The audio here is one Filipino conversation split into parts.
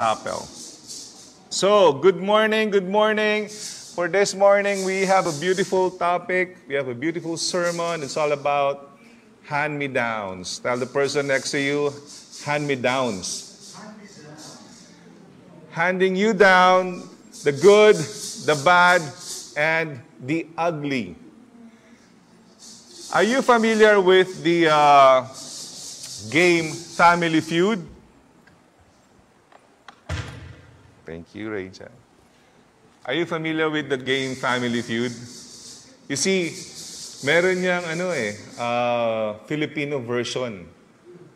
Apple. So, good morning, good morning. For this morning, we have a beautiful topic. We have a beautiful sermon. It's all about hand me downs. Tell the person next to you, hand me downs. Handing you down the good, the bad, and the ugly. Are you familiar with the uh, game Family Feud? Thank you, Rachel. Are you familiar with the game Family Feud? You see, meron niyang ano eh, uh, Filipino version.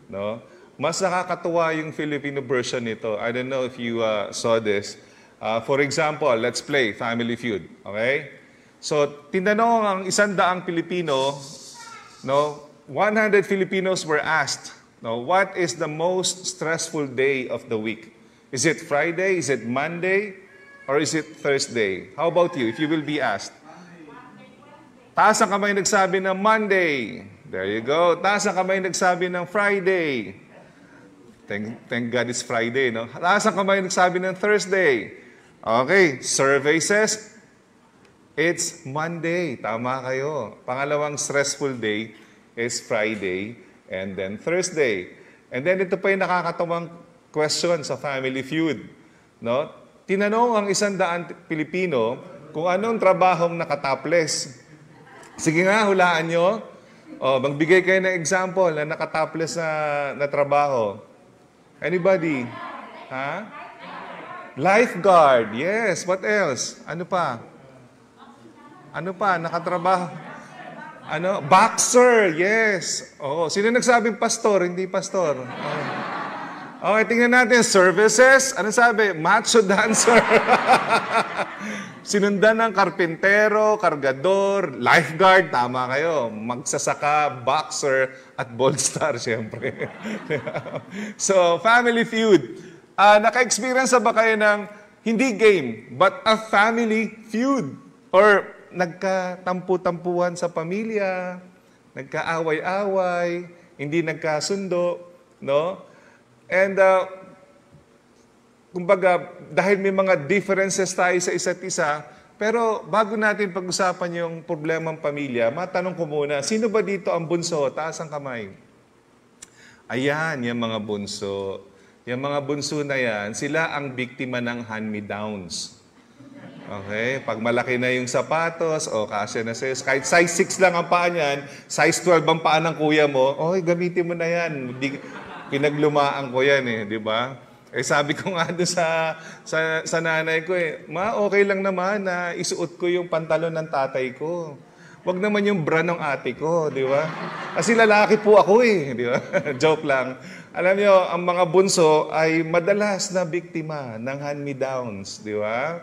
No? Mas nakakatuwa yung Filipino version nito. I don't know if you uh, saw this. Uh, for example, let's play Family Feud. Okay? So, tinanong ang isang daang Pilipino, no, 100 Filipinos were asked, no, what is the most stressful day of the week? Is it Friday? Is it Monday? Or is it Thursday? How about you, if you will be asked? Taas ang kamay nagsabi ng Monday. There you go. Taas ang kamay nagsabi ng Friday. Thank, thank God it's Friday, no? Taas ang kamay nagsabi ng Thursday. Okay, survey says, it's Monday. Tama kayo. Pangalawang stressful day is Friday and then Thursday. And then ito pa yung nakakatawang question sa Family Feud. No? Tinanong ang isang daan Pilipino kung anong trabahong nakataples. Sige nga, hulaan nyo. O, oh, magbigay kayo ng example na nakataples na, na trabaho. Anybody? Ha? Lifeguard. Yes. What else? Ano pa? Ano pa? Nakatrabaho. Ano? Boxer. Yes. Oo. Oh, sino nagsabing pastor? Hindi pastor. Oh. Okay, tingnan natin. Services. Ano sabi? Macho dancer. Sinundan ng karpintero, kargador, lifeguard. Tama kayo. Magsasaka, boxer, at ball star, syempre. so, family feud. Uh, naka-experience na ba kayo ng hindi game, but a family feud? Or nagkatampu tampuhan sa pamilya, nagkaaway-away, hindi nagkasundo, no? And uh, kumbaga, dahil may mga differences tayo sa isa't isa, pero bago natin pag-usapan yung problemang pamilya, matanong ko muna, sino ba dito ang bunso? Taas ang kamay. Ayan, yung mga bunso. Yung mga bunso na yan, sila ang biktima ng hand-me-downs. Okay? Pag malaki na yung sapatos, o oh, kasi na sa'yo. Kahit size 6 lang ang paa niyan, size 12 ang paa ng kuya mo, oy, gamitin mo na yan pinaglumaan ko yan eh, di ba? Eh sabi ko nga doon sa, sa, sa nanay ko eh, ma okay lang naman na isuot ko yung pantalon ng tatay ko. Wag naman yung bra ng ate ko, di ba? Kasi lalaki po ako eh, di ba? Joke lang. Alam niyo, ang mga bunso ay madalas na biktima ng hand-me-downs, di ba?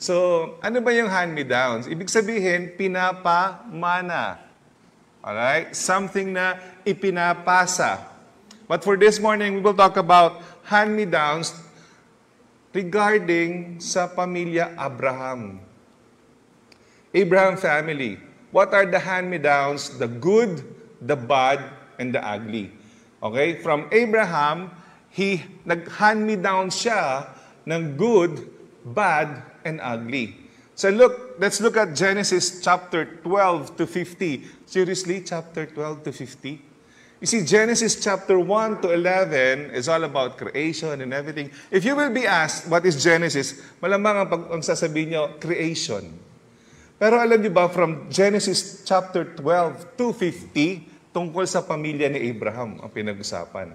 So, ano ba yung hand-me-downs? Ibig sabihin, pinapamana. Alright? Something na ipinapasa But for this morning, we will talk about hand-me-downs regarding sa pamilya Abraham. Abraham family. What are the hand-me-downs? The good, the bad, and the ugly. Okay? From Abraham, he nag-hand-me-down siya ng good, bad, and ugly. So look, let's look at Genesis chapter 12 to 50. Seriously, chapter 12 to 50? You see, Genesis chapter 1 to 11 is all about creation and everything. If you will be asked, what is Genesis? Malamang ang, pag, ang sasabihin nyo, creation. Pero alam nyo ba, from Genesis chapter 12 to 50, tungkol sa pamilya ni Abraham ang pinag-usapan.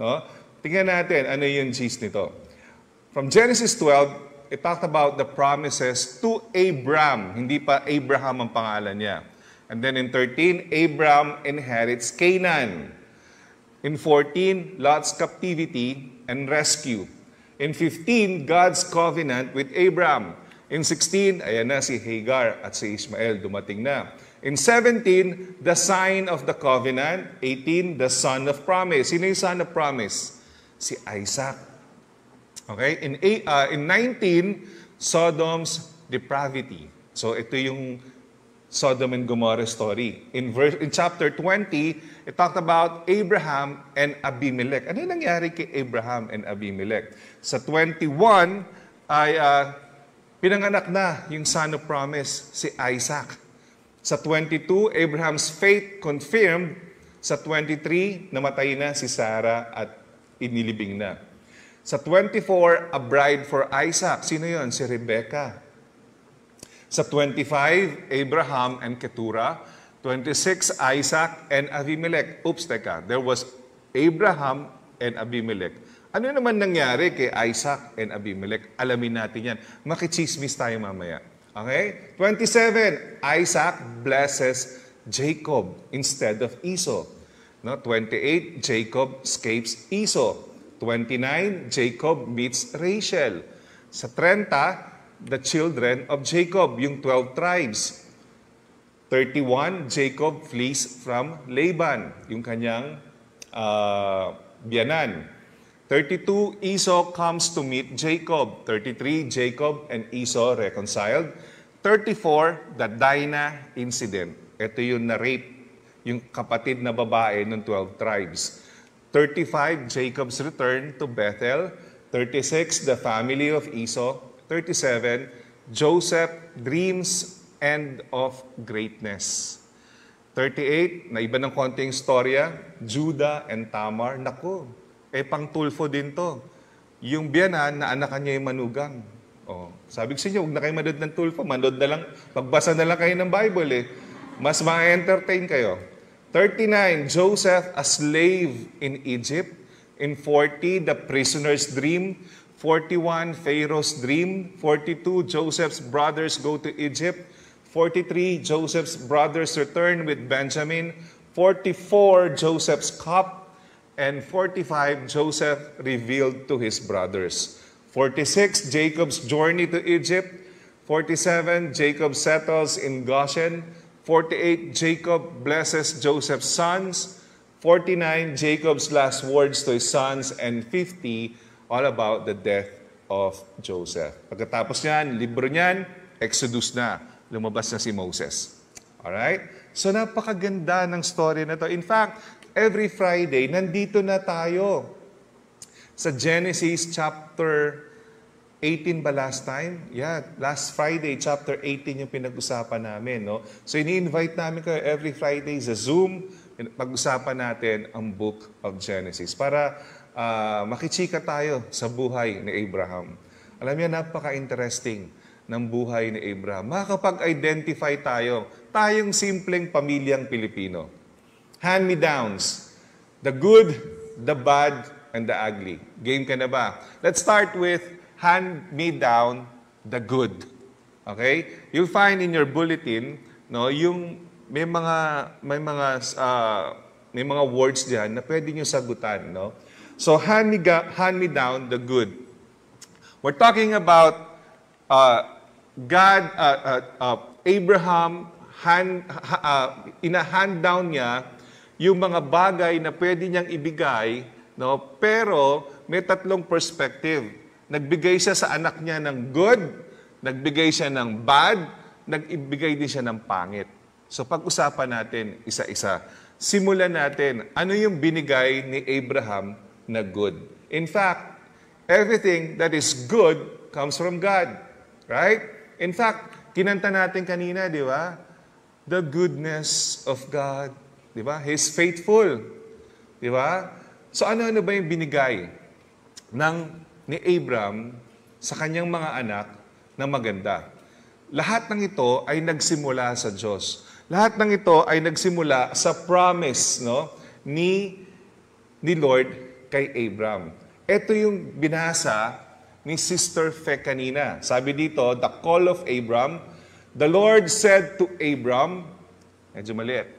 No? Tingnan natin, ano yung gist nito. From Genesis 12, it talked about the promises to Abraham. Hindi pa Abraham ang pangalan niya. And then in 13, Abraham inherits Canaan. In 14, Lot's captivity and rescue. In 15, God's covenant with Abraham. In 16, ayan na si Hagar at si Ishmael, dumating na. In 17, the sign of the covenant. 18, the son of promise. Sino yung son of promise? Si Isaac. Okay? In, uh, in 19, Sodom's depravity. So ito yung Sodom and Gomorrah story. In, verse, in chapter 20, it talked about Abraham and Abimelech. Ano nangyari kay Abraham and Abimelech? Sa 21 ay uh, pinanganak na yung son of promise, si Isaac. Sa 22, Abraham's faith confirmed. Sa 23, namatay na si Sarah at inilibing na. Sa 24, a bride for Isaac. Sino yon? Si Rebecca. Sa 25, Abraham and Keturah. 26, Isaac and Abimelech. Oops, teka. There was Abraham and Abimelech. Ano naman nangyari kay Isaac and Abimelech? Alamin natin yan. Makichismis tayo mamaya. Okay? 27, Isaac blesses Jacob instead of Esau. No? 28, Jacob escapes Esau. 29, Jacob meets Rachel. Sa 30, the children of Jacob, yung 12 tribes. 31, Jacob flees from Laban, yung kanyang uh, biyanan. 32, Esau comes to meet Jacob. 33, Jacob and Esau reconciled. 34, the Dinah incident. Ito yung na-rape, yung kapatid na babae ng 12 tribes. 35, Jacob's return to Bethel. 36, the family of Esau 37, Joseph dreams end of greatness. 38, na iba ng konting storya, Judah and Tamar. Nako, eh pang Tulfo din to. Yung biyanan, anak niya yung manugang. Oh, sabi ko sa inyo, huwag na kayo manood ng Tulfo, manood na lang, magbasa na lang kayo ng Bible eh. Mas ma-entertain kayo. 39, Joseph, a slave in Egypt. In 40, the prisoner's dream. 41, Pharaoh's dream. 42, Joseph's brothers go to Egypt. 43, Joseph's brothers return with Benjamin. 44, Joseph's cup. And 45, Joseph revealed to his brothers. 46, Jacob's journey to Egypt. 47, Jacob settles in Goshen. 48, Jacob blesses Joseph's sons. 49, Jacob's last words to his sons. And 50, all about the death of Joseph. Pagkatapos niyan, libro niyan, Exodus na. Lumabas na si Moses. All right? So napakaganda ng story na to. In fact, every Friday, nandito na tayo sa Genesis chapter 18 ba last time? Yeah, last Friday, chapter 18 yung pinag-usapan namin. No? So ini-invite namin kayo every Friday sa Zoom, pag-usapan natin ang Book of Genesis. Para uh, makichika tayo sa buhay ni Abraham. Alam niya, napaka-interesting ng buhay ni Abraham. Makakapag-identify tayo, tayong simpleng pamilyang Pilipino. Hand-me-downs. The good, the bad, and the ugly. Game ka na ba? Let's start with hand-me-down, the good. Okay? You'll find in your bulletin, no, yung may mga may mga uh, may mga words diyan na pwede niyo sagutan, no? So hand me, hand me down the good. We're talking about uh, God, uh, uh, uh Abraham, hand, uh, ina-hand down niya yung mga bagay na pwede niyang ibigay, no? pero may tatlong perspective. Nagbigay siya sa anak niya ng good, nagbigay siya ng bad, nagbigay din siya ng pangit. So pag-usapan natin isa-isa. Simulan natin, ano yung binigay ni Abraham na good. In fact, everything that is good comes from God. Right? In fact, kinanta natin kanina, di ba? The goodness of God. Di ba? He's faithful. Di ba? So ano-ano ba yung binigay ng ni Abram sa kanyang mga anak na maganda? Lahat ng ito ay nagsimula sa Diyos. Lahat ng ito ay nagsimula sa promise no ni ni Lord kay Abraham. Ito yung binasa ni Sister Fe kanina. Sabi dito, the call of Abram, the Lord said to Abram, medyo maliit,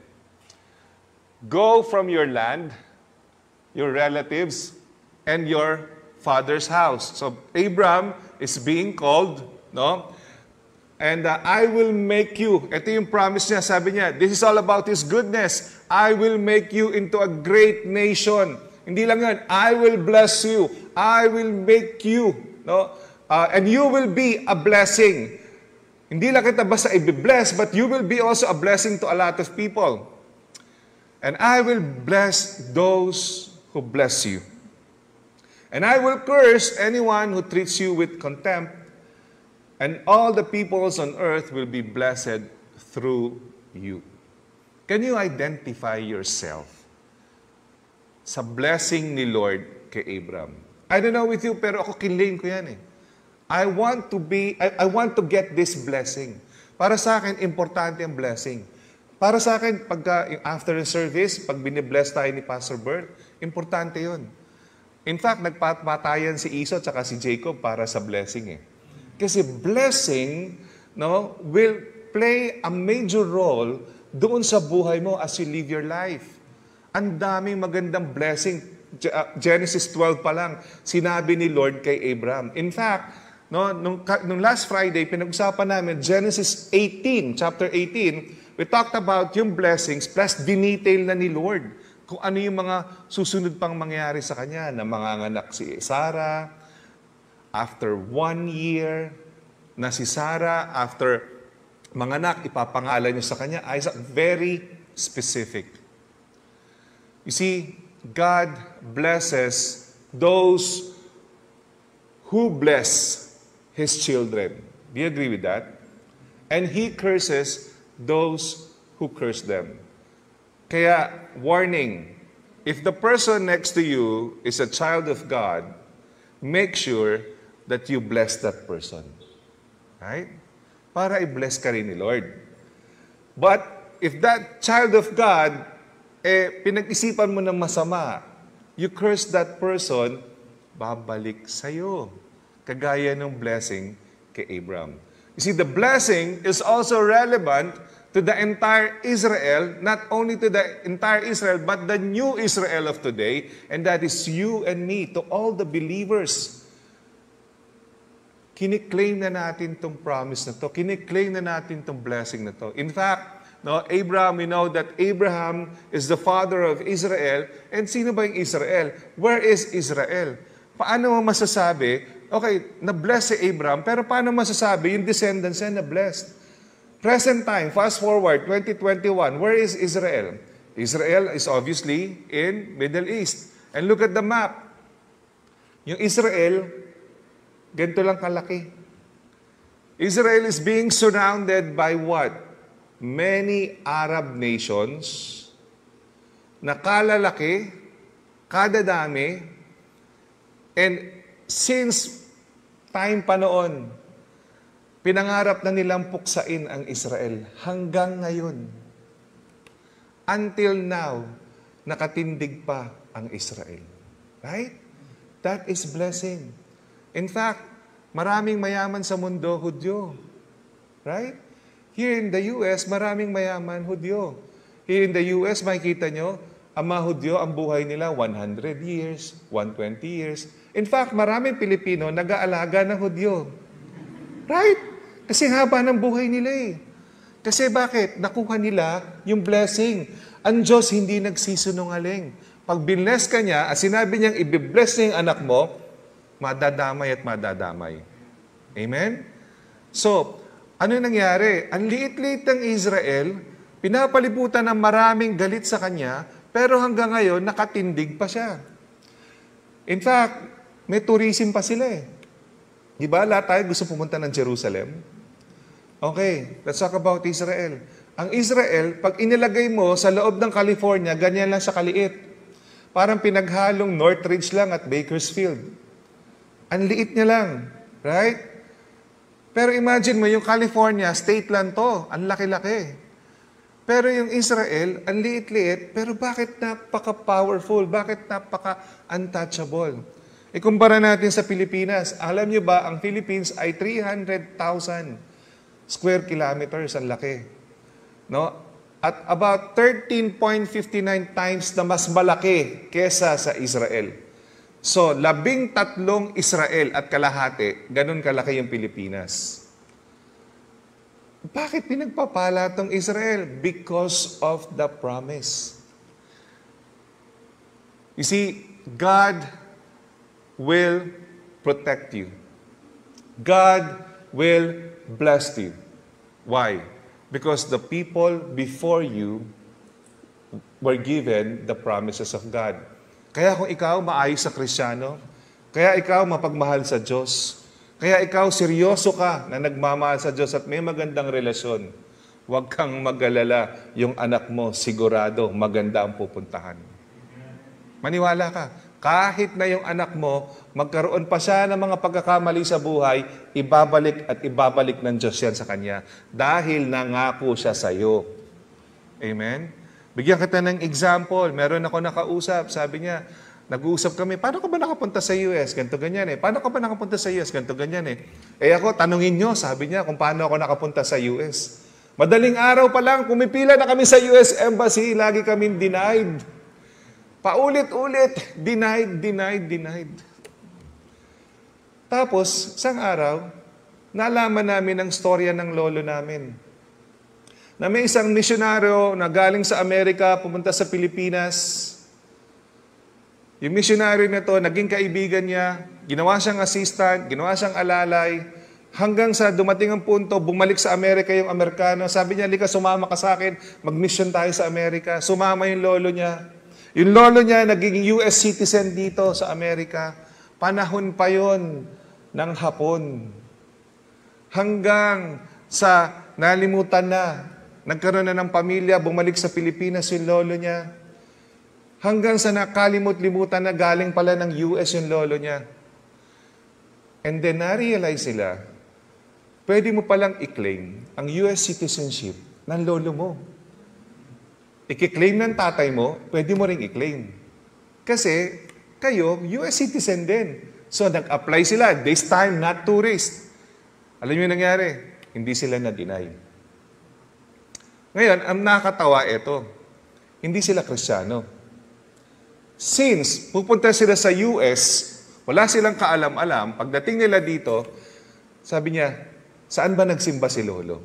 go from your land, your relatives, and your father's house. So Abram is being called, no? And uh, I will make you, ito yung promise niya, sabi niya, this is all about His goodness. I will make you into a great nation. Hindi lang yun. I will bless you. I will make you. No? Uh, and you will be a blessing. Hindi lang kita basta i-bless, but you will be also a blessing to a lot of people. And I will bless those who bless you. And I will curse anyone who treats you with contempt. And all the peoples on earth will be blessed through you. Can you identify yourself? sa blessing ni Lord kay Abraham. I don't know with you, pero ako kinlane ko yan eh. I want to be, I, I want to get this blessing. Para sa akin, importante ang blessing. Para sa akin, pagka, after the service, pag binibless tayo ni Pastor Bert, importante yon. In fact, nagpatayan si Iso at si Jacob para sa blessing eh. Kasi blessing no, will play a major role doon sa buhay mo as you live your life. Ang daming magandang blessing. Ah, Genesis 12 pa lang, sinabi ni Lord kay Abraham. In fact, no, nung, nung last Friday, pinag-usapan namin Genesis 18, chapter 18, we talked about yung blessings plus detail na ni Lord kung ano yung mga susunod pang mangyari sa kanya na manganganak si Sarah after one year na si Sarah after manganak ipapangalan niya sa kanya Isaac very specific You see, God blesses those who bless His children. Do you agree with that? And He curses those who curse them. Kaya, warning, if the person next to you is a child of God, make sure that you bless that person. Right? Para i-bless ka rin ni Lord. But if that child of God eh, pinag-isipan mo ng masama. You curse that person, babalik sa'yo. Kagaya ng blessing kay Abraham. You see, the blessing is also relevant to the entire Israel, not only to the entire Israel, but the new Israel of today, and that is you and me, to all the believers. Kiniklaim na natin tong promise na to. Kiniklaim na natin tong blessing na to. In fact, No, Abraham, we know that Abraham is the father of Israel. And sino ba yung Israel? Where is Israel? Paano mo masasabi, okay, na-bless si Abraham, pero paano masasabi yung descendants niya na-blessed? Present time, fast forward, 2021, where is Israel? Israel is obviously in Middle East. And look at the map. Yung Israel, ganito lang kalaki. Israel is being surrounded by what? many Arab nations na kalalaki, kadadami, and since time pa noon, pinangarap na nilang puksain ang Israel hanggang ngayon. Until now, nakatindig pa ang Israel. Right? That is blessing. In fact, maraming mayaman sa mundo, Hudyo. Right? Here in the US, maraming mayaman Hudyo. Here in the US, makikita nyo, ang mga Hudyo, ang buhay nila 100 years, 120 years. In fact, maraming Pilipino nag-aalaga ng Hudyo. Right? Kasi haba ng buhay nila eh. Kasi bakit? Nakuha nila yung blessing. Ang Diyos hindi nagsisinungaling. Pag binless ka niya, at sinabi niyang ibibless niya yung anak mo, madadamay at madadamay. Amen? So, ano nangyari? Ang liit-liit ng Israel, pinapalibutan ng maraming galit sa kanya, pero hanggang ngayon, nakatindig pa siya. In fact, may tourism pa sila eh. Di ba? Lahat tayo gusto pumunta ng Jerusalem. Okay, let's talk about Israel. Ang Israel, pag inilagay mo sa loob ng California, ganyan lang sa kaliit. Parang pinaghalong Northridge lang at Bakersfield. Ang liit niya lang. Right? Pero imagine mo, yung California, state lang to. Ang laki-laki. Pero yung Israel, ang liit-liit, pero bakit napaka-powerful? Bakit napaka-untouchable? Ikumpara natin sa Pilipinas. Alam nyo ba, ang Philippines ay 300,000 square kilometers ang laki. No? At about 13.59 times na mas malaki kesa sa Israel. So, labing tatlong Israel at kalahati, ganun kalaki yung Pilipinas. Bakit pinagpapala tong Israel? Because of the promise. You see, God will protect you. God will bless you. Why? Because the people before you were given the promises of God. Kaya kung ikaw maayos sa Krisyano, kaya ikaw mapagmahal sa Diyos, kaya ikaw seryoso ka na nagmamahal sa Diyos at may magandang relasyon, huwag kang magalala yung anak mo, sigurado maganda ang pupuntahan. Maniwala ka. Kahit na yung anak mo, magkaroon pa siya ng mga pagkakamali sa buhay, ibabalik at ibabalik ng Diyos yan sa kanya dahil nangako siya sa iyo. Amen? Bigyan kita ng example. Meron ako nakausap. Sabi niya, nag-uusap kami, paano ka ba nakapunta sa US? Ganto ganyan eh. Paano ka ba nakapunta sa US? Ganto ganyan eh. Eh ako, tanungin nyo, sabi niya, kung paano ako nakapunta sa US. Madaling araw pa lang, kumipila na kami sa US Embassy, lagi kami denied. Paulit-ulit, denied, denied, denied. Tapos, isang araw, nalaman namin ang storya ng lolo namin na may isang misyonaryo na galing sa Amerika, pumunta sa Pilipinas. Yung misyonaryo na to, naging kaibigan niya, ginawa siyang assistant, ginawa siyang alalay, hanggang sa dumating ang punto, bumalik sa Amerika yung Amerikano. Sabi niya, lika, sumama ka sa akin, mag-mission tayo sa Amerika. Sumama yung lolo niya. Yung lolo niya, naging US citizen dito sa Amerika. Panahon pa yon ng hapon. Hanggang sa nalimutan na Nagkaroon na ng pamilya, bumalik sa Pilipinas yung lolo niya. Hanggang sa nakalimot-limutan na galing pala ng US yung lolo niya. And then na-realize sila, pwede mo palang i-claim ang US citizenship ng lolo mo. I-claim ng tatay mo, pwede mo ring i-claim. Kasi kayo, US citizen din. So nag-apply sila, this time not tourist. Alam niyo nangyari? Hindi sila na-deny. Ngayon, ang nakakatawa ito, hindi sila kristyano. Since pupunta sila sa US, wala silang kaalam-alam, pagdating nila dito, sabi niya, saan ba nagsimba si Lolo?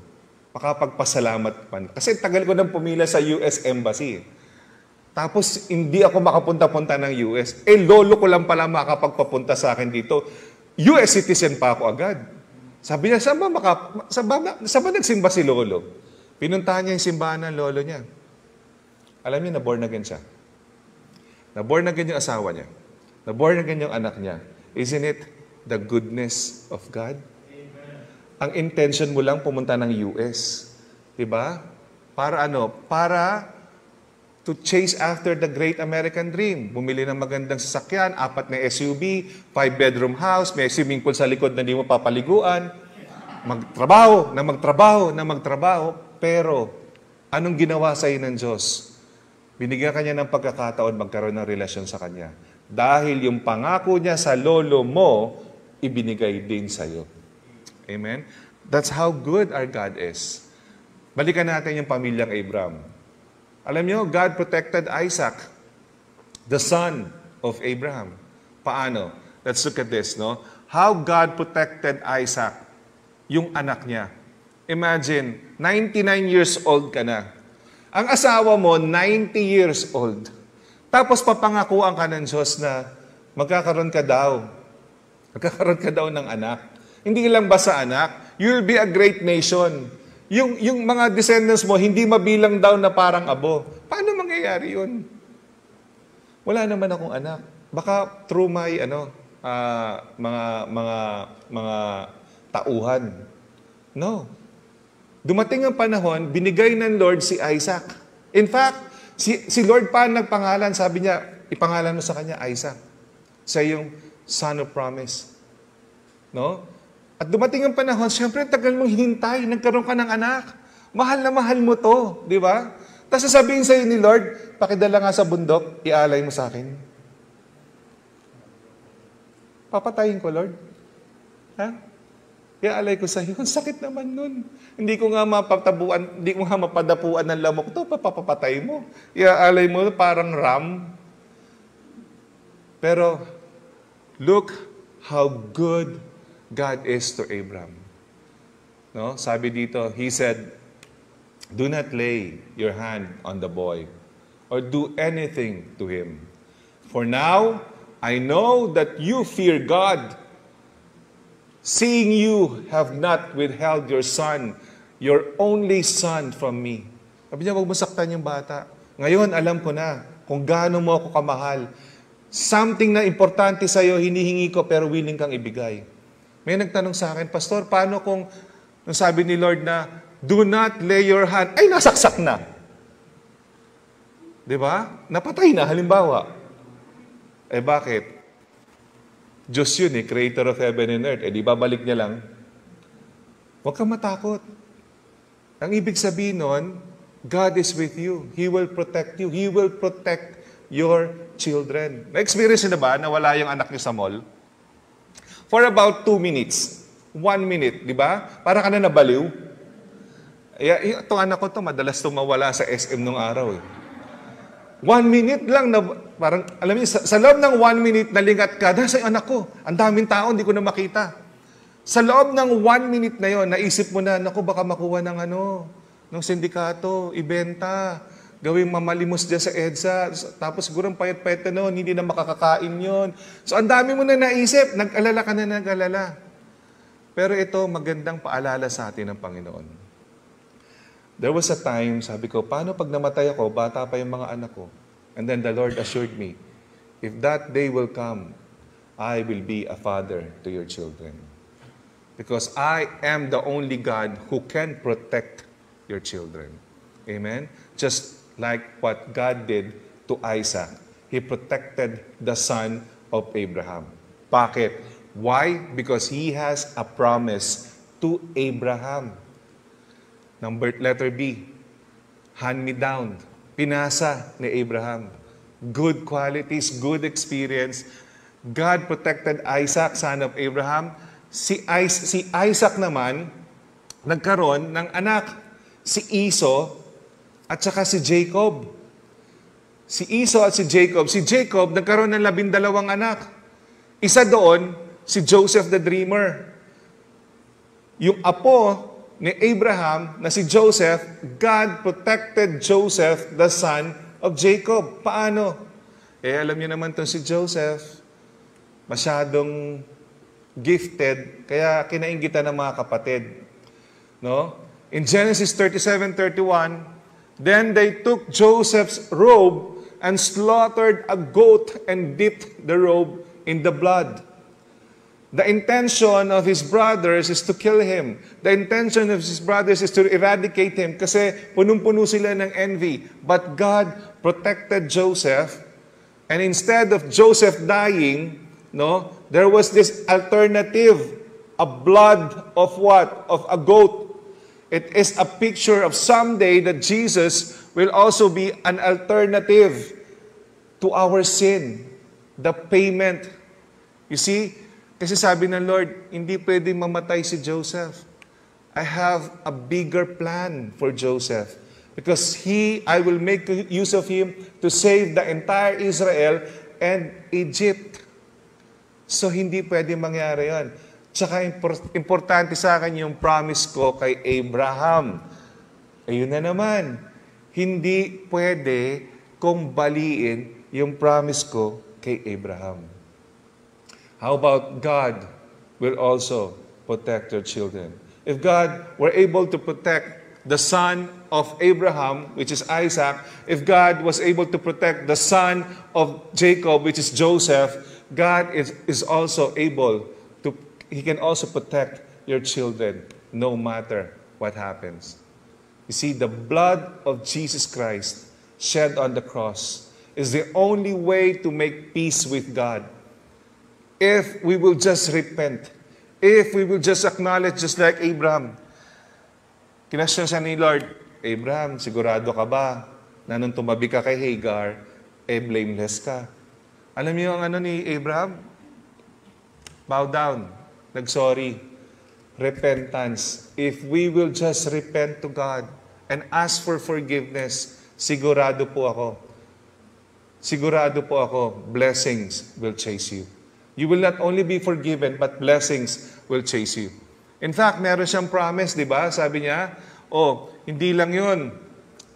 Makapagpasalamat man. Kasi tagal ko nang pumila sa US Embassy. Tapos hindi ako makapunta-punta ng US. Eh, lolo ko lang pala makapagpapunta sa akin dito. US citizen pa ako agad. Sabi niya, saan ba, maka, saan ba, saan ba nagsimba si lolo? Pinuntahan niya yung simbahan ng lolo niya. Alam niyo, na-born again siya. Na-born again yung asawa niya. Na-born again yung anak niya. Isn't it the goodness of God? Amen. Ang intention mo lang pumunta ng US. Diba? Para ano? Para to chase after the great American dream. Bumili ng magandang sasakyan, apat na SUV, five-bedroom house, may swimming pool sa likod na hindi mo papaliguan. Magtrabaho, na magtrabaho, na magtrabaho pero anong ginawa sa iyo ng Diyos? Binigyan kanya ng pagkakataon magkaroon ng relasyon sa kanya. Dahil yung pangako niya sa lolo mo, ibinigay din sa iyo. Amen? That's how good our God is. Balikan natin yung pamilyang Abraham. Alam niyo, God protected Isaac, the son of Abraham. Paano? Let's look at this, no? How God protected Isaac, yung anak niya. Imagine, 99 years old ka na. Ang asawa mo, 90 years old. Tapos papangakuan ka ng Diyos na magkakaroon ka daw. Magkakaroon ka daw ng anak. Hindi lang basta anak, you'll be a great nation. Yung, yung mga descendants mo, hindi mabilang daw na parang abo. Paano mangyayari yun? Wala naman akong anak. Baka through my, ano, uh, mga, mga, mga tauhan. No. Dumating ang panahon, binigay ng Lord si Isaac. In fact, si, si Lord pa nagpangalan, sabi niya, ipangalan mo sa kanya Isaac. Siya yung son of promise. No? At dumating ang panahon, siyempre tagal mong hinintay, nagkaroon ka ng anak. Mahal na mahal mo to, di ba? Tapos sasabihin sa'yo ni Lord, pakidala nga sa bundok, ialay mo sa akin. Papatayin ko, Lord. Ha? Kaya alay ko sa iyo, sakit naman nun. Hindi ko nga mapatabuan, hindi ko nga mapadapuan ng lamok to, papapatay mo. Kaya alay mo, parang ram. Pero, look how good God is to Abraham. No? Sabi dito, he said, Do not lay your hand on the boy or do anything to him. For now, I know that you fear God seeing you have not withheld your son, your only son from me. Sabi niya, huwag mo saktan yung bata. Ngayon, alam ko na kung gaano mo ako kamahal. Something na importante sa'yo, hinihingi ko, pero willing kang ibigay. May nagtanong sa akin, Pastor, paano kung nung sabi ni Lord na, do not lay your hand, ay, nasaksak na. Di ba? Napatay na, halimbawa. Eh bakit? Diyos yun eh, creator of heaven and earth. Eh di babalik niya lang. Huwag kang matakot. Ang ibig sabihin nun, God is with you. He will protect you. He will protect your children. Na-experience na ba na wala yung anak niyo sa mall? For about two minutes. One minute, di ba? Para ka na nabaliw. Itong anak ko to, madalas tumawala sa SM nung araw eh. One minute lang na, parang, alam niyo, sa, sa loob ng one minute, nalingat ka, dahil nasa anak ko, ang daming tao, hindi ko na makita. Sa loob ng one minute na yon, naisip mo na, naku, baka makuha ng ano, ng sindikato, ibenta, gawing mamalimos dyan sa EDSA, tapos siguro ang payat-payat na noon, hindi na makakakain yon. So ang dami mo na naisip, nag-alala ka na nag-alala. Pero ito, magandang paalala sa atin ng Panginoon. There was a time, sabi ko, paano pag namatay ako, bata pa yung mga anak ko? And then the Lord assured me, if that day will come, I will be a father to your children. Because I am the only God who can protect your children. Amen? Just like what God did to Isaac. He protected the son of Abraham. Bakit? Why? Because he has a promise to Abraham. Number letter B, hand-me-down, pinasa ni Abraham. Good qualities, good experience. God protected Isaac, son of Abraham. Si, si Isaac naman, nagkaroon ng anak, si Iso at saka si Jacob. Si Iso at si Jacob. Si Jacob nagkaroon ng labindalawang anak. Isa doon, si Joseph the Dreamer. Yung apo ni Abraham na si Joseph, God protected Joseph, the son of Jacob. Paano? Eh, alam niyo naman itong si Joseph, masyadong gifted, kaya kinaingitan ng mga kapatid. No? In Genesis 37:31, then they took Joseph's robe and slaughtered a goat and dipped the robe in the blood. The intention of his brothers is to kill him. The intention of his brothers is to eradicate him kasi punong-puno sila ng envy. But God protected Joseph and instead of Joseph dying, no, there was this alternative, a blood of what? Of a goat. It is a picture of someday that Jesus will also be an alternative to our sin, the payment. You see, kasi sabi ng Lord, hindi pwede mamatay si Joseph. I have a bigger plan for Joseph. Because he, I will make use of him to save the entire Israel and Egypt. So, hindi pwede mangyari yon. Tsaka importante sa akin yung promise ko kay Abraham. Ayun na naman. Hindi pwede kong baliin yung promise ko kay Abraham. How about God will also protect their children? If God were able to protect the son of Abraham, which is Isaac, if God was able to protect the son of Jacob, which is Joseph, God is, is also able to, He can also protect your children no matter what happens. You see, the blood of Jesus Christ shed on the cross is the only way to make peace with God If we will just repent, if we will just acknowledge just like Abraham. Kinasyon siya ni Lord, Abraham, sigurado ka ba na nung tumabi ka kay Hagar, eh blameless ka. Alam niyo ang ano ni Abraham? Bow down. Nag-sorry. Repentance. If we will just repent to God and ask for forgiveness, sigurado po ako. Sigurado po ako, blessings will chase you you will not only be forgiven, but blessings will chase you. In fact, meron siyang promise, di ba? Sabi niya, oh, hindi lang yun.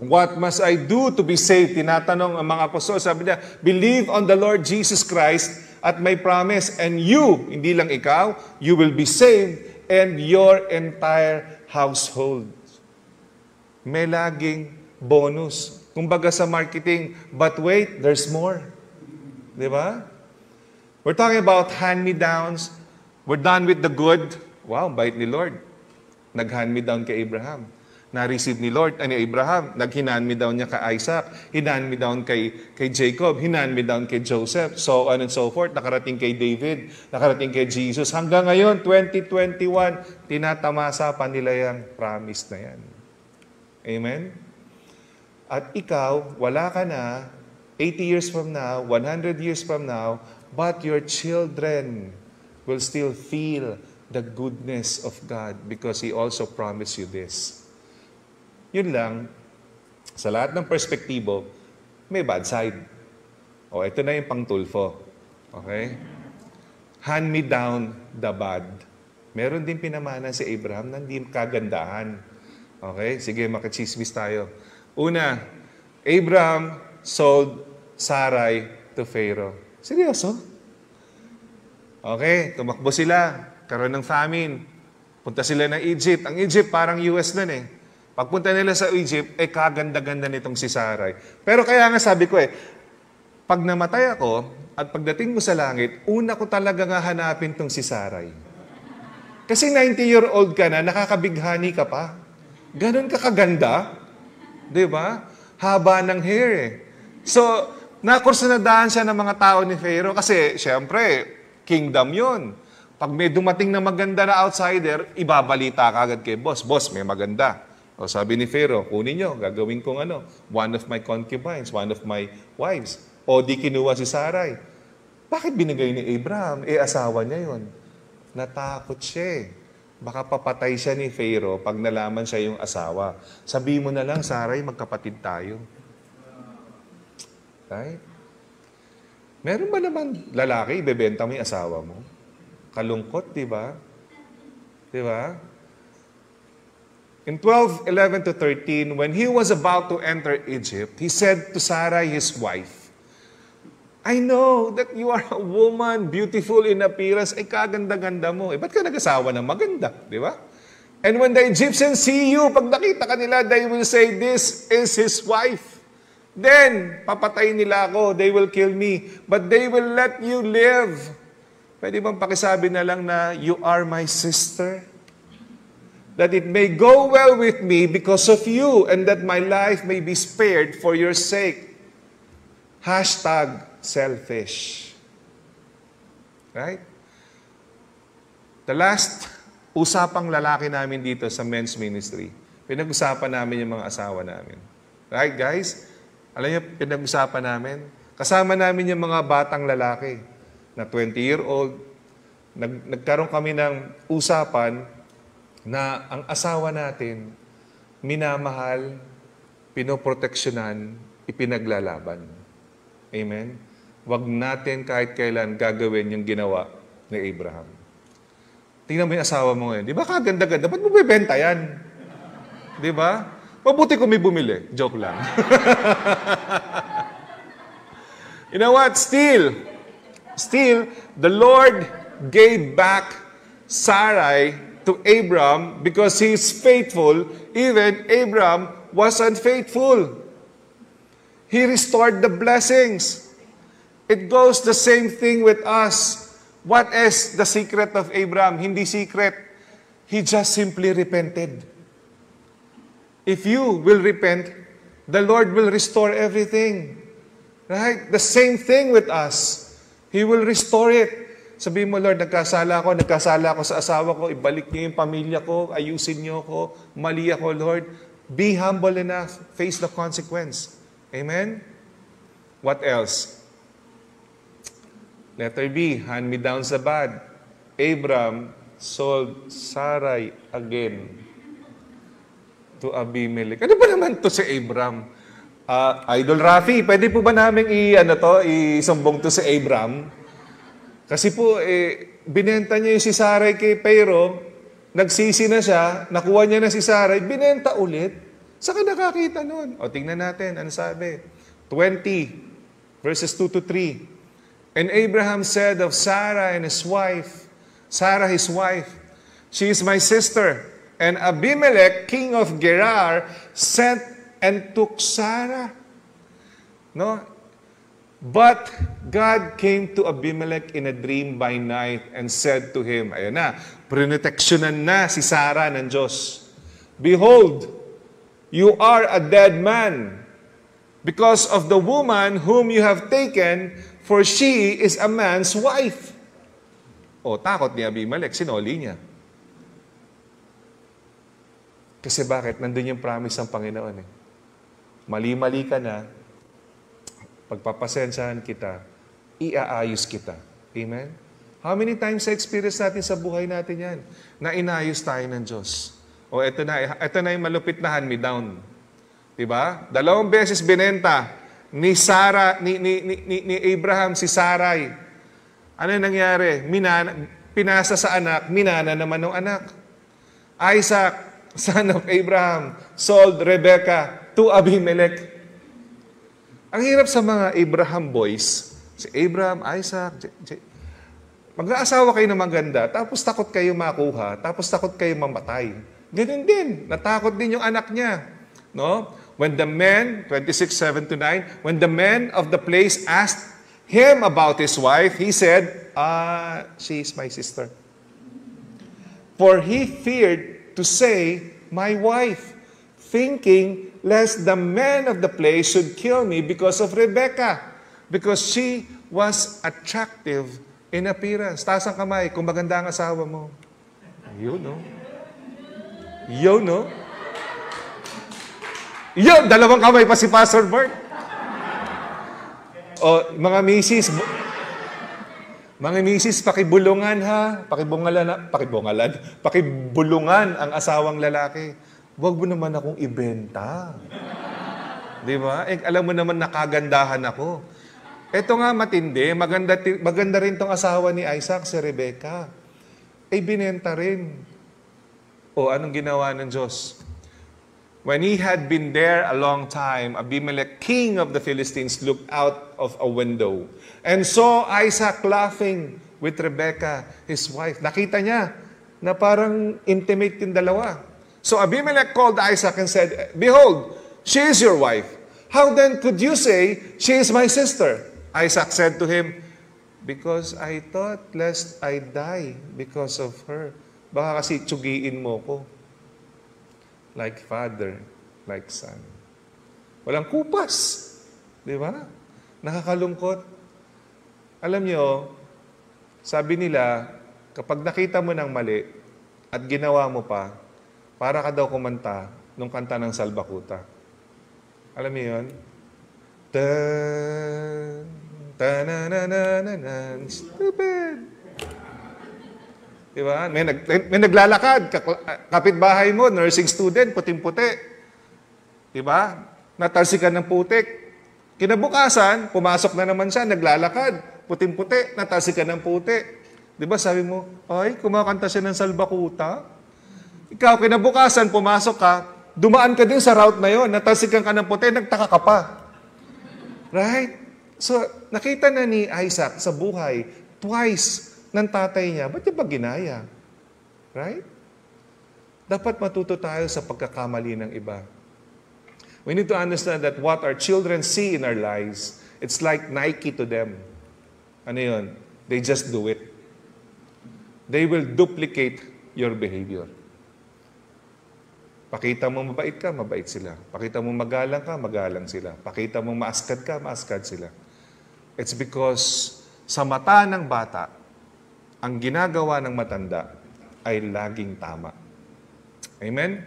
What must I do to be saved? Tinatanong ang mga apostol. Sabi niya, believe on the Lord Jesus Christ at may promise. And you, hindi lang ikaw, you will be saved and your entire household. May laging bonus. Kumbaga sa marketing, but wait, there's more. Di ba? We're talking about hand-me-downs. We're done with the good. Wow, bait ni Lord. Nag-hand-me-down kay Abraham. Na-receive ni Lord, ani ah, Abraham. Nag-hinan-me-down niya kay Isaac. Hinan-me-down kay, kay Jacob. Hinan-me-down kay Joseph. So on and so forth. Nakarating kay David. Nakarating kay Jesus. Hanggang ngayon, 2021, tinatamasa pa nila yan. Promise na yan. Amen? At ikaw, wala ka na, 80 years from now, 100 years from now, But your children will still feel the goodness of God because He also promised you this. Yun lang, sa lahat ng perspektibo, may bad side. O, oh, ito na yung pangtulfo. Okay? Hand me down the bad. Meron din pinamana si Abraham na hindi kagandahan. Okay? Sige, makachismis tayo. Una, Abraham sold Sarai to Pharaoh. Seryoso? Okay, tumakbo sila. Karoon ng famine. Punta sila ng Egypt. Ang Egypt parang US nun eh. Pagpunta nila sa Egypt, eh kaganda-ganda nitong si Sarai. Pero kaya nga sabi ko eh, pag namatay ako at pagdating ko sa langit, una ko talaga nga hanapin tong si Sarai. Kasi 90-year-old ka na, nakakabighani ka pa. Ganon ka kaganda. Di ba? Haba ng hair eh. So, na daan siya ng mga tao ni Pharaoh kasi, syempre, kingdom yun. Pag may dumating na maganda na outsider, ibabalita ka agad kay boss. Boss, may maganda. O sabi ni Pharaoh, kunin nyo, gagawin kong ano, one of my concubines, one of my wives. O di kinuha si Sarai. Bakit binigay ni Abraham? E asawa niya yun. Natakot siya eh. Baka papatay siya ni Pharaoh pag nalaman siya yung asawa. Sabi mo na lang, Sarai, magkapatid tayo type. Meron ba naman lalaki, ibebenta mo yung asawa mo? Kalungkot, di ba? Di ba? In 12, 11 to 13, when he was about to enter Egypt, he said to Sarai, his wife, I know that you are a woman, beautiful in appearance. Ay, kaganda-ganda mo. Eh, ba't ka nag-asawa ng maganda? Di ba? And when the Egyptians see you, pag nakita ka nila, they will say, this is his wife. Then, papatay nila ako. They will kill me. But they will let you live. Pwede bang pakisabi na lang na, You are my sister? That it may go well with me because of you and that my life may be spared for your sake. Hashtag selfish. Right? The last usapang lalaki namin dito sa men's ministry, pinag-usapan namin yung mga asawa namin. Right, guys? Alam niyo, pinag-usapan namin. Kasama namin yung mga batang lalaki na 20-year-old. Nag, nagkaroon kami ng usapan na ang asawa natin minamahal, pinoproteksyonan, ipinaglalaban. Amen? Huwag natin kahit kailan gagawin yung ginawa ni Abraham. Tingnan mo yung asawa mo ngayon. Di ba kaganda-ganda? Ba't mo bebenta yan? Di ba? Mabuti kung may bumili. Joke lang. you know what? Still, still, the Lord gave back Sarai to Abram because he is faithful. Even Abram was unfaithful. He restored the blessings. It goes the same thing with us. What is the secret of Abraham? Hindi secret. He just simply repented. If you will repent, the Lord will restore everything. Right? The same thing with us. He will restore it. Sabi mo, Lord, nagkasala ako, nagkasala ako sa asawa ko, ibalik niyo yung pamilya ko, ayusin niyo ako, mali ako, Lord. Be humble enough, face the consequence. Amen? What else? Letter B, hand me down sa bad. Abraham sold Sarai again to Abimelech. Ano ba naman to si Abraham? Uh, ah, Idol Rafi, pwede po ba namin i, ano to, isumbong to si Abraham? Kasi po, eh, binenta niya yung si Sarai kay Pero, nagsisi na siya, nakuha niya na si Sarai, binenta ulit. Saka nakakita nun. O, tingnan natin, ano sabi? 20, verses 2 to 3. And Abraham said of Sarah and his wife, Sarah his wife, She is my sister. And Abimelech, king of Gerar, sent and took Sarah. No? But God came to Abimelech in a dream by night and said to him, ayan na, prinoteksyonan na si Sarah ng Diyos. Behold, you are a dead man because of the woman whom you have taken, for she is a man's wife. O, oh, takot ni Abimelech, sinoli niya. Kasi bakit? Nandun yung promise ng Panginoon eh. Mali-mali ka na, pagpapasensahan kita, iaayos kita. Amen? How many times sa experience natin sa buhay natin yan? Na inayos tayo ng Diyos. O eto na, eto na yung malupit na hand me down. Diba? Dalawang beses binenta ni Sara, ni, ni, ni, ni Abraham si Sarai. Ano nangyari? Minana, pinasa sa anak, minana naman ng anak. Isaac, son of Abraham, sold Rebecca to Abimelech. Ang hirap sa mga Abraham boys, si Abraham, Isaac, J- J- mag-aasawa kayo ng maganda, tapos takot kayo makuha, tapos takot kayo mamatay. Ganun din, natakot din yung anak niya. No? When the man, 26, to 9, when the man of the place asked him about his wife, he said, Ah, she is my sister. For he feared to say, my wife, thinking lest the men of the place should kill me because of Rebecca, because she was attractive in appearance. Taas ang kamay kung maganda ang asawa mo. Yun, no? Yun, no? Yun, dalawang kamay pa si Pastor Bert. O, oh, mga misis, mga misis, pakibulungan ha. Pakibungalan, pakibungalan, pakibulungan ang asawang lalaki. Huwag mo naman akong ibenta. Di ba? Eh, alam mo naman nakagandahan ako. Ito nga matindi, maganda, maganda rin tong asawa ni Isaac, si Rebecca. Eh, binenta rin. O, anong ginawa ng Diyos? When he had been there a long time, Abimelech, king of the Philistines, looked out of a window and saw Isaac laughing with Rebekah, his wife. Nakita niya na parang intimate yung dalawa. So Abimelech called Isaac and said, Behold, she is your wife. How then could you say, She is my sister? Isaac said to him, Because I thought lest I die because of her. Baka kasi tsugiin mo ko like Father, like Son. Walang kupas. Di ba? Nakakalungkot. Alam nyo, sabi nila, kapag nakita mo ng mali at ginawa mo pa, para ka daw kumanta nung kanta ng Salbakuta. Alam mo yun? ta na na na na stupid. Di ba? May, nag, may naglalakad, kapitbahay mo, nursing student, puting-puti. Di ba? Natalsikan ng putik. Kinabukasan, pumasok na naman siya, naglalakad, puting-puti, natalsikan ng puti. Di ba sabi mo, ay, kumakanta siya ng salbakuta. Ikaw, kinabukasan, pumasok ka, dumaan ka din sa route na yon, natalsikan ka ng puti, nagtaka ka pa. Right? So, nakita na ni Isaac sa buhay, twice ng tatay niya, ba't niya ba ginaya? Right? Dapat matuto tayo sa pagkakamali ng iba. We need to understand that what our children see in our lives, it's like Nike to them. Ano yun? They just do it. They will duplicate your behavior. Pakita mo mabait ka, mabait sila. Pakita mo magalang ka, magalang sila. Pakita mo maaskad ka, maaskad sila. It's because sa mata ng bata, ang ginagawa ng matanda ay laging tama. Amen?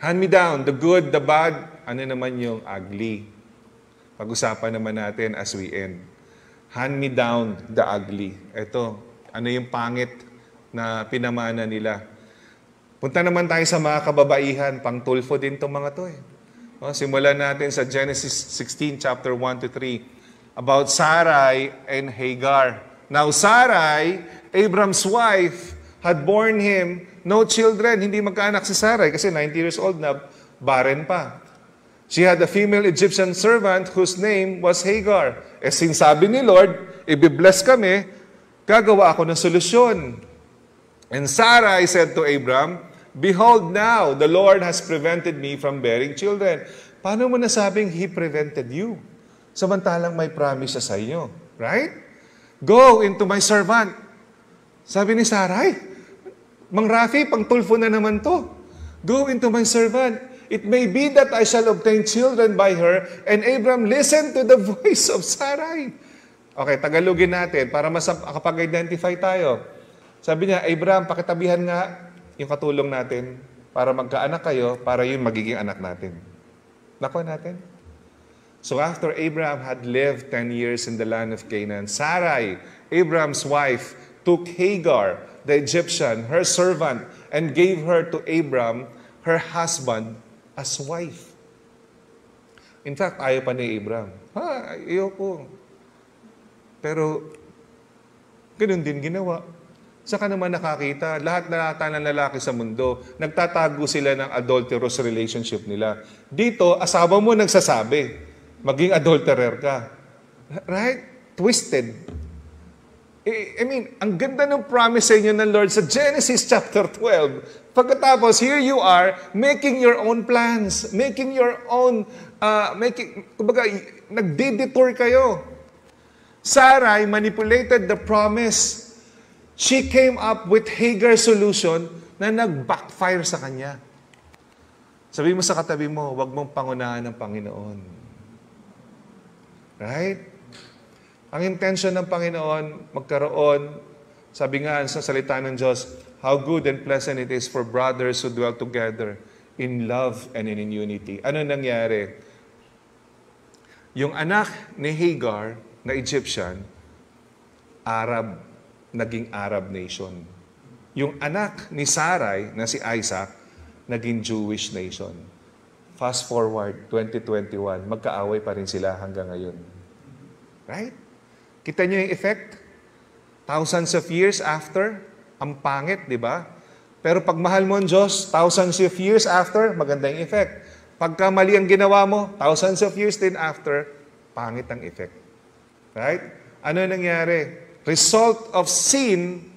Hand me down, the good, the bad, ano naman yung ugly. Pag-usapan naman natin as we end. Hand me down, the ugly. Ito, ano yung pangit na pinamana nila. Punta naman tayo sa mga kababaihan, pang tulfo din itong mga to eh. O, oh, simulan natin sa Genesis 16, chapter 1 to 3, about Sarai and Hagar. Now Sarai, Abram's wife, had borne him no children. Hindi magkaanak si Sarai kasi 90 years old na, barren pa. She had a female Egyptian servant whose name was Hagar. Eh sinasabi ni Lord, ibibless kami, gagawa ako ng solusyon. And Sarai said to Abram, Behold now, the Lord has prevented me from bearing children. Paano mo nasabing He prevented you? Samantalang may promise siya sa iyo. Right? Go into my servant. Sabi ni Sarai, Mang Rafi, pangtulfo na naman to. Go into my servant. It may be that I shall obtain children by her. And Abram listened to the voice of Sarai. Okay, Tagalogin natin para mas makapag-identify tayo. Sabi niya, Abram, pakitabihan nga yung katulong natin para magkaanak kayo, para yung magiging anak natin. Nakuha natin? So after Abraham had lived 10 years in the land of Canaan, Sarai, Abraham's wife, took Hagar, the Egyptian, her servant, and gave her to Abraham, her husband, as wife. In fact, ayaw pa ni Abraham. Ha, ayaw ko. Pero, ganun din ginawa. Saka naman nakakita, lahat na lata ng lalaki sa mundo, nagtatago sila ng adulterous relationship nila. Dito, asawa mo nagsasabi, maging adulterer ka. Right? Twisted. I mean, ang ganda ng promise sa inyo ng Lord sa Genesis chapter 12. Pagkatapos, here you are making your own plans, making your own, uh, making, kumbaga, nagdidetour kayo. Sarai manipulated the promise. She came up with Hagar's solution na nag-backfire sa kanya. Sabi mo sa katabi mo, huwag mong pangunahan ng Panginoon. Right? Ang intention ng Panginoon, magkaroon, sabi nga sa salita ng Diyos, how good and pleasant it is for brothers to dwell together in love and in unity. Ano nangyari? Yung anak ni Hagar na Egyptian, Arab, naging Arab nation. Yung anak ni Sarai na si Isaac, naging Jewish nation. Fast forward, 2021, magkaaway pa rin sila hanggang ngayon. Right? Kita niyo yung effect? Thousands of years after, ang pangit, di ba? Pero pag mahal mo ang Diyos, thousands of years after, maganda yung effect. Pagka mali ang ginawa mo, thousands of years din after, pangit ang effect. Right? Ano nangyari? Result of sin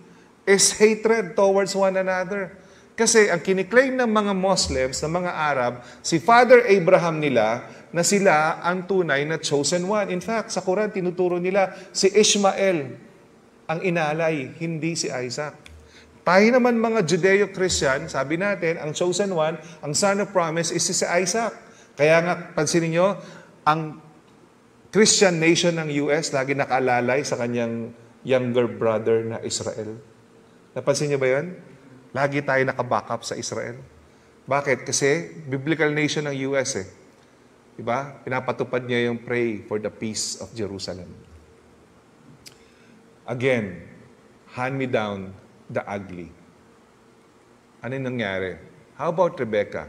is hatred towards one another. Kasi ang kiniklaim ng mga Muslims, ng mga Arab, si Father Abraham nila, na sila ang tunay na chosen one. In fact, sa Quran, tinuturo nila si Ishmael ang inalay, hindi si Isaac. Tayo naman mga Judeo-Christian, sabi natin, ang chosen one, ang son of promise is si Isaac. Kaya nga, pansinin nyo, ang Christian nation ng US lagi nakaalalay sa kanyang younger brother na Israel. Napansin nyo ba yan? Lagi tayo nakabackup sa Israel. Bakit? Kasi biblical nation ng US eh. Diba? Pinapatupad niya yung pray for the peace of Jerusalem. Again, hand me down the ugly. Ano yung nangyari? How about Rebecca?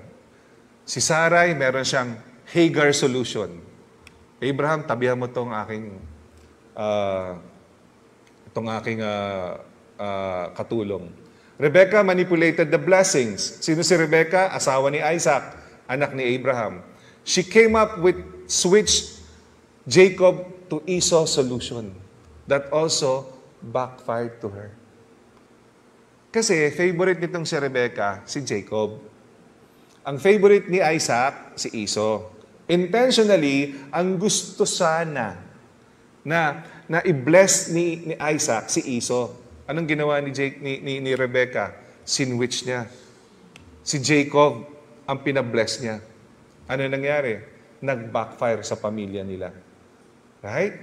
Si Sarai, meron siyang Hagar solution. Abraham, tabihan mo tong aking uh, ah, itong aking uh, uh, katulong. Rebecca manipulated the blessings. Sino si Rebecca? Asawa ni Isaac, anak ni Abraham. She came up with switch Jacob to Esau solution that also backfired to her. Kasi favorite nitong si Rebecca, si Jacob. Ang favorite ni Isaac, si Esau. Intentionally, ang gusto sana na, na i-bless ni, ni Isaac, si Esau. Anong ginawa ni, Jake, ni, ni, ni Rebecca? Sinwitch niya. Si Jacob ang pinabless niya. Ano nangyari? Nag-backfire sa pamilya nila. Right?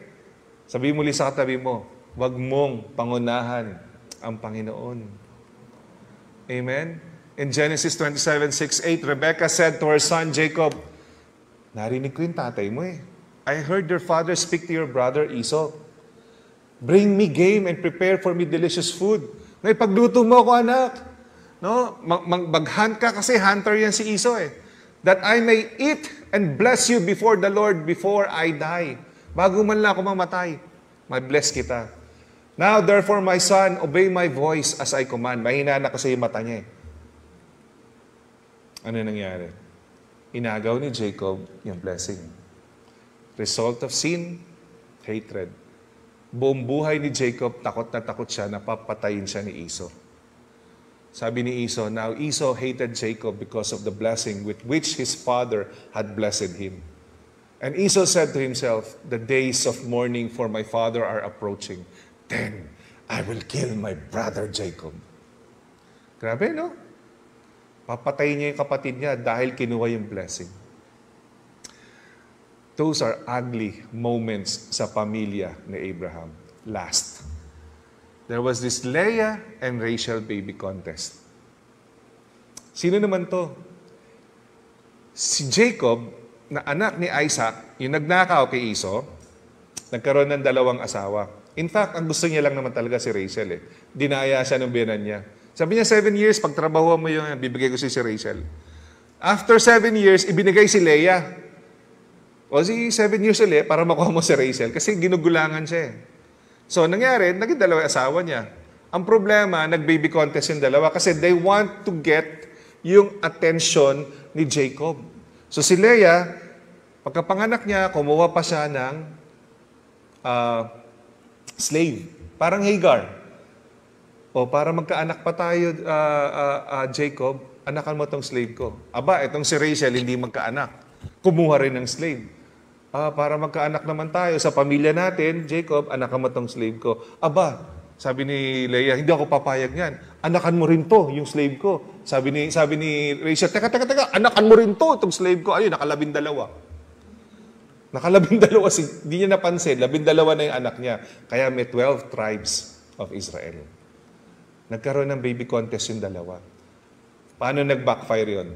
Sabi mo sa katabi mo, wag mong pangunahan ang Panginoon. Amen? In Genesis 27, 6, 8, Rebecca said to her son Jacob, Narinig ko yung tatay mo eh. I heard your father speak to your brother Esau Bring me game and prepare for me delicious food. No, ipagluto mo ako, anak. No, maghan ka kasi hunter yan si Iso eh. That I may eat and bless you before the Lord before I die. Bago man lang ako mamatay, may bless kita. Now, therefore, my son, obey my voice as I command. Mahina na kasi yung mata niya eh. Ano nangyari? Inagaw ni Jacob yung blessing. Result of sin, hatred. Buong buhay ni Jacob, takot na takot siya na papatayin siya ni Esau. Sabi ni Esau, Now Esau hated Jacob because of the blessing with which his father had blessed him. And Esau said to himself, The days of mourning for my father are approaching. Then I will kill my brother Jacob. Grabe, no? Papatayin niya yung kapatid niya dahil kinuha yung blessing. Those are ugly moments sa pamilya ni Abraham. Last. There was this Leah and Rachel baby contest. Sino naman to? Si Jacob, na anak ni Isaac, yung nagnakaw kay Iso, nagkaroon ng dalawang asawa. In fact, ang gusto niya lang naman talaga si Rachel eh. Dinaya siya ng binan niya. Sabi niya, seven years, pagtrabaho mo yung bibigay ko si si Rachel. After seven years, ibinigay si Leah. O si 7 years ulit para makuha mo si Rachel kasi ginugulangan siya eh. So, nangyari, naging dalawa asawa niya. Ang problema, nag-baby contest yung dalawa kasi they want to get yung attention ni Jacob. So, si Leah, pagkapanganak niya, kumuha pa siya ng uh, slave. Parang Hagar. O, para magkaanak pa tayo, uh, uh, uh, Jacob, anakan mo tong slave ko. Aba, itong si Rachel, hindi magkaanak. Kumuha rin ng slave. Ah, para magkaanak naman tayo sa pamilya natin, Jacob, anak mo tong slave ko. Aba, sabi ni Leia, hindi ako papayag niyan. Anakan mo rin to, yung slave ko. Sabi ni, sabi ni Rachel, teka, teka, teka, anakan mo rin to, itong slave ko. Ayun, nakalabing dalawa. Nakalabing dalawa, si, hindi niya napansin, labing dalawa na yung anak niya. Kaya may 12 tribes of Israel. Nagkaroon ng baby contest yung dalawa. Paano nag-backfire yon?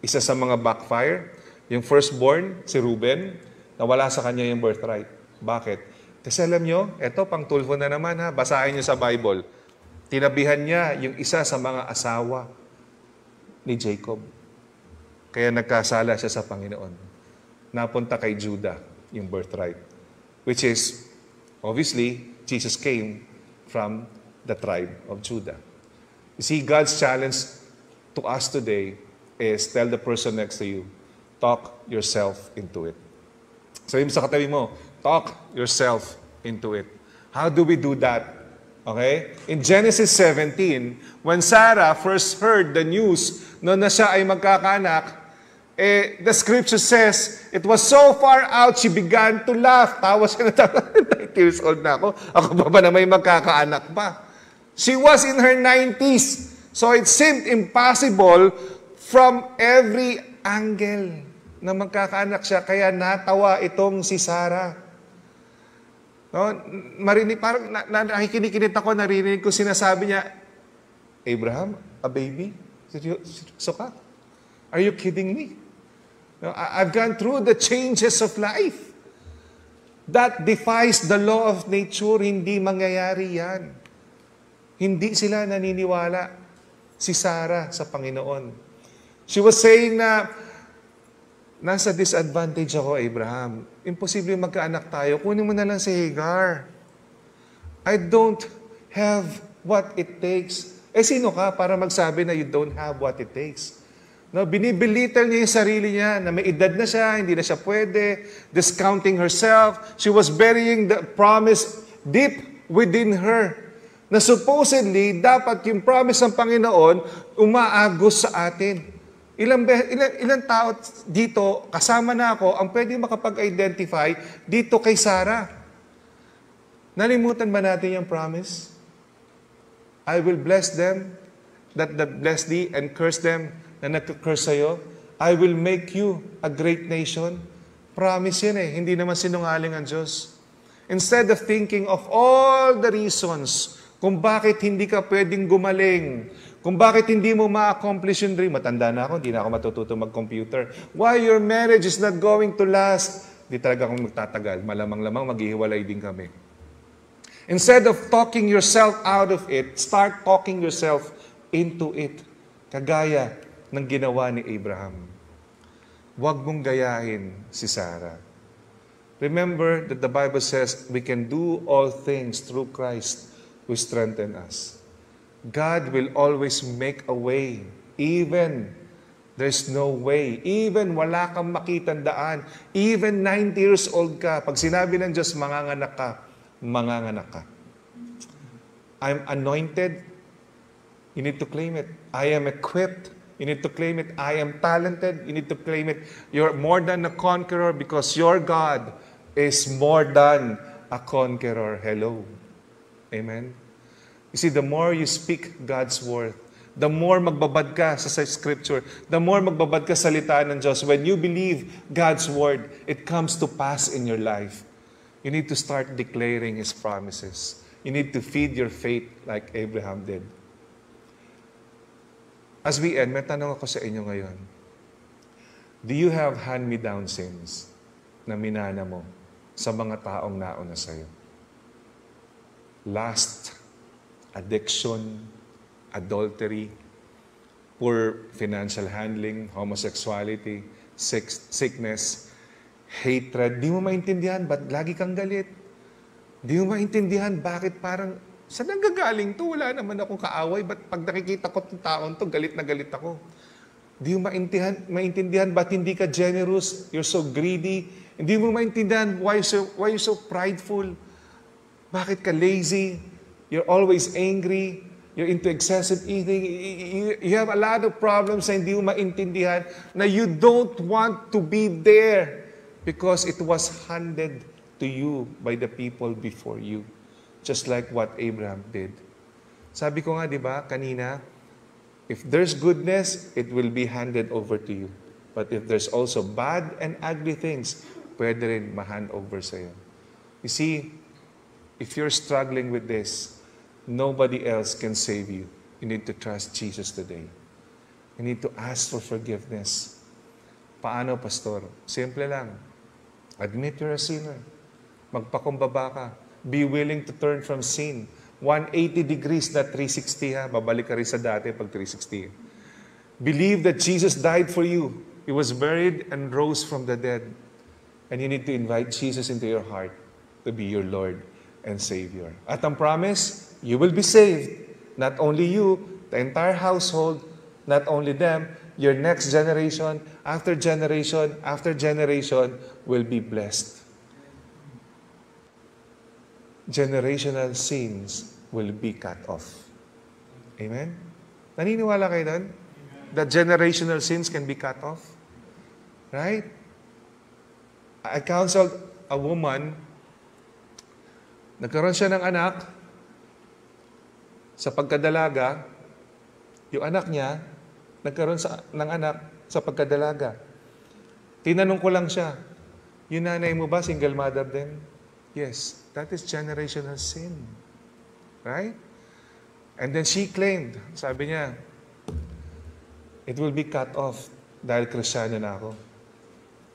Isa sa mga backfire, yung firstborn, si Ruben, Nawala sa kanya yung birthright. Bakit? Kasi alam nyo, eto pang tulfo na naman ha, basahin nyo sa Bible. Tinabihan niya yung isa sa mga asawa ni Jacob. Kaya nagkasala siya sa Panginoon. Napunta kay Judah yung birthright. Which is, obviously, Jesus came from the tribe of Judah. You see, God's challenge to us today is tell the person next to you, talk yourself into it. Sabi mo sa katabi mo, talk yourself into it. How do we do that? Okay? In Genesis 17, when Sarah first heard the news no, na siya ay magkakanak, eh, the scripture says, it was so far out, she began to laugh. Tawa siya na tawa. 90 years old na ako. Ako ba ba na may magkakaanak pa? She was in her 90s. So it seemed impossible from every angle na magkakaanak siya, kaya natawa itong si Sarah. No? Marinig, parang na, na, ako, narinig ko, sinasabi niya, Abraham, a baby? Seryoso ka? Are you kidding me? No, I've gone through the changes of life. That defies the law of nature. Hindi mangyayari yan. Hindi sila naniniwala si Sarah sa Panginoon. She was saying na, Nasa disadvantage ako, Abraham. Imposible magkaanak tayo. Kunin mo na lang si Hagar. I don't have what it takes. Eh, sino ka para magsabi na you don't have what it takes? No, binibilital niya yung sarili niya na may edad na siya, hindi na siya pwede, discounting herself. She was burying the promise deep within her. Na supposedly, dapat yung promise ng Panginoon umaagos sa atin. Ilang, ilang, ilang tao dito, kasama na ako, ang pwede makapag-identify dito kay Sarah. Nalimutan ba natin yung promise? I will bless them that, the bless thee and curse them na nagkakurse sa'yo. I will make you a great nation. Promise yan eh. Hindi naman sinungaling ang Diyos. Instead of thinking of all the reasons kung bakit hindi ka pwedeng gumaling, kung bakit hindi mo ma-accomplish yung dream, matanda na ako, hindi na ako matututo mag-computer. Why your marriage is not going to last? Hindi talaga akong magtatagal. Malamang-lamang maghihiwalay din kami. Instead of talking yourself out of it, start talking yourself into it. Kagaya ng ginawa ni Abraham. Huwag mong gayahin si Sarah. Remember that the Bible says we can do all things through Christ who strengthen us. God will always make a way. Even there's no way. Even wala kang makitang daan. Even 90 years old ka. Pag sinabi ng Diyos, manganganak ka, manganganak ka. I'm anointed. You need to claim it. I am equipped. You need to claim it. I am talented. You need to claim it. You're more than a conqueror because your God is more than a conqueror. Hello. Amen. You see, the more you speak God's word, the more magbabad ka sa scripture, the more magbabad ka sa litaan ng Diyos. When you believe God's word, it comes to pass in your life. You need to start declaring His promises. You need to feed your faith like Abraham did. As we end, may tanong ako sa inyo ngayon. Do you have hand-me-down sins na minana mo sa mga taong nauna sa'yo? Last addiction, adultery, poor financial handling, homosexuality, sex, sickness, hatred. Di mo maintindihan ba't lagi kang galit. Di mo maintindihan bakit parang, saan nanggagaling to? Wala naman akong kaaway. Ba't pag nakikita ko itong taon to, galit na galit ako. Di mo maintindihan, maintindihan ba't hindi ka generous? You're so greedy. Hindi mo maintindihan why you're so, why you so prideful. Bakit ka lazy? You're always angry. You're into excessive eating. You have a lot of problems na hindi mo maintindihan na you don't want to be there because it was handed to you by the people before you. Just like what Abraham did. Sabi ko nga, di ba, kanina, if there's goodness, it will be handed over to you. But if there's also bad and ugly things, pwede rin ma-hand over sa'yo. You see, if you're struggling with this, Nobody else can save you. You need to trust Jesus today. You need to ask for forgiveness. Paano, Pastor? Simple lang. Admit you're a sinner. Magpakumbaba ka. Be willing to turn from sin. 180 degrees, na 360 ha. Babalik ka rin sa dati pag 360. Believe that Jesus died for you. He was buried and rose from the dead. And you need to invite Jesus into your heart to be your Lord and Savior. At ang promise, you will be saved. Not only you, the entire household, not only them, your next generation, after generation, after generation will be blessed. Generational sins will be cut off. Amen? Naniniwala kayo doon? That generational sins can be cut off? Right? I counseled a woman. Nagkaroon siya ng anak sa pagkadalaga, yung anak niya, nagkaroon sa, ng anak sa pagkadalaga. Tinanong ko lang siya, yung nanay mo ba single mother din? Yes, that is generational sin. Right? And then she claimed, sabi niya, it will be cut off dahil kristyano na ako.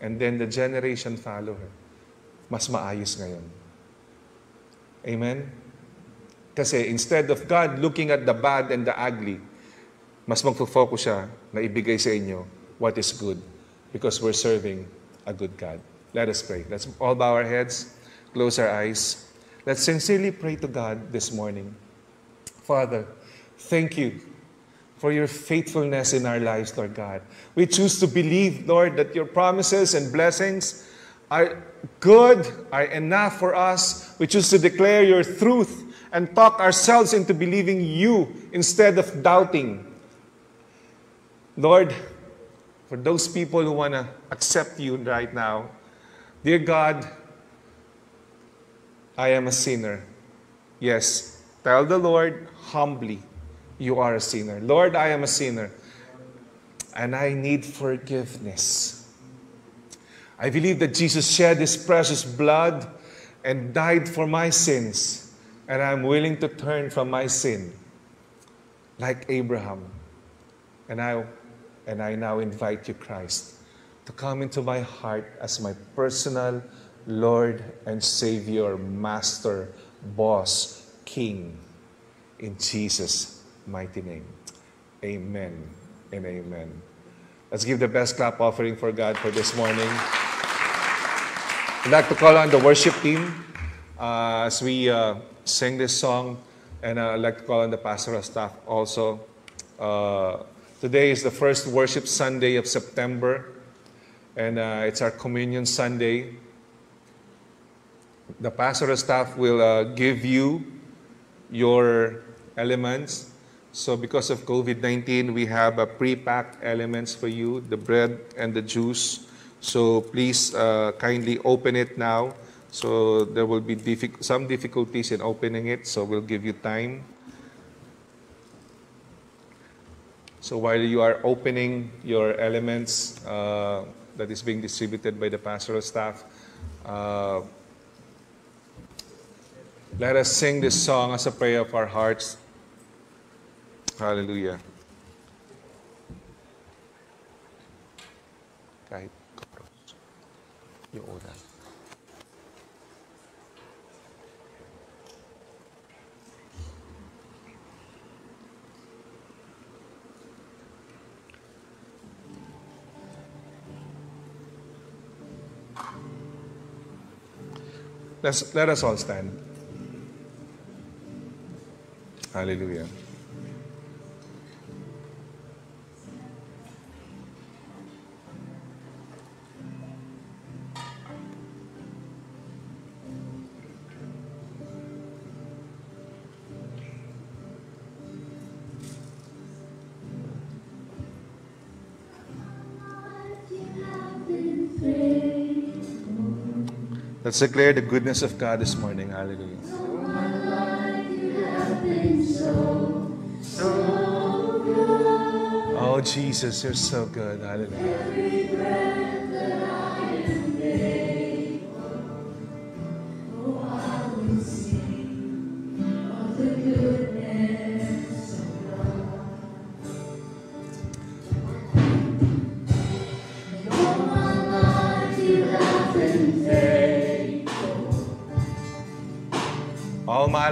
And then the generation follow her. Mas maayos ngayon. Amen? Kasi instead of God looking at the bad and the ugly, mas magfo-focus siya na ibigay sa inyo what is good because we're serving a good God. Let us pray. Let's all bow our heads, close our eyes. Let's sincerely pray to God this morning. Father, thank you for your faithfulness in our lives, Lord God. We choose to believe, Lord, that your promises and blessings are good, are enough for us. We choose to declare your truth and talk ourselves into believing you instead of doubting. Lord, for those people who want to accept you right now, dear God, I am a sinner. Yes, tell the Lord humbly, you are a sinner. Lord, I am a sinner and I need forgiveness. I believe that Jesus shed his precious blood and died for my sins and I'm willing to turn from my sin, like Abraham. And I, and I now invite you, Christ, to come into my heart as my personal Lord and Savior, Master, Boss, King. In Jesus' mighty name. Amen and amen. Let's give the best clap offering for God for this morning. I'd like to call on the worship team uh, as we. Uh, sing this song, and uh, I'd like to call on the pastoral staff also. Uh, today is the first worship Sunday of September, and uh, it's our communion Sunday. The pastoral staff will uh, give you your elements. So, because of COVID 19, we have uh, pre packed elements for you the bread and the juice. So, please uh, kindly open it now so there will be diffi some difficulties in opening it, so we'll give you time. So while you are opening your elements uh, that is being distributed by the pastoral staff, uh, let us sing this song as a prayer of our hearts. Hallelujah. Kahit yung una. Let's, let us all stand. Hallelujah. Let's declare the goodness of God this morning. Hallelujah. Oh, Jesus, you're so good. Hallelujah.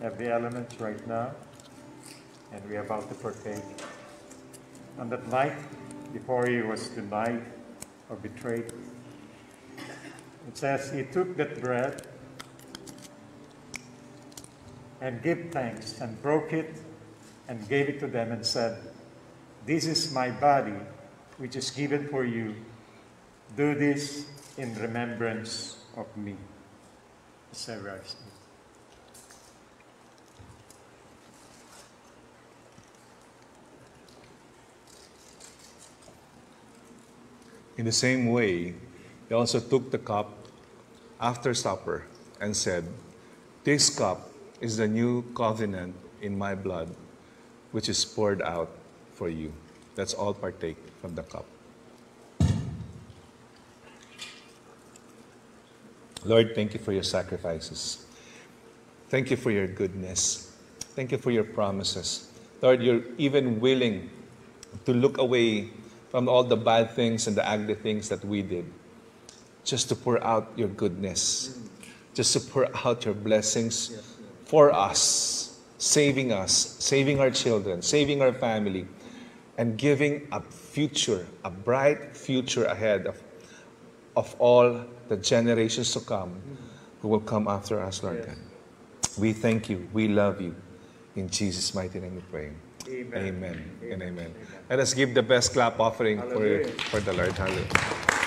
Have the elements right now, and we are about to partake. On that night before he was denied or betrayed, it says, He took that bread and gave thanks and broke it and gave it to them and said, This is my body, which is given for you. Do this in remembrance of me. Let's rise. In the same way, he also took the cup after supper and said, This cup is the new covenant in my blood, which is poured out for you. Let's all partake from the cup. Lord, thank you for your sacrifices. Thank you for your goodness. Thank you for your promises. Lord, you're even willing to look away from all the bad things and the ugly things that we did. Just to pour out your goodness, just to pour out your blessings for us, saving us, saving our children, saving our family, and giving a future, a bright future ahead of, of all the generations to come who will come after us, Lord God. We thank you. We love you. In Jesus' mighty name we pray. Amen. Amen. amen. And amen. Let us give the best clap offering for, for the Lord. Hallelujah.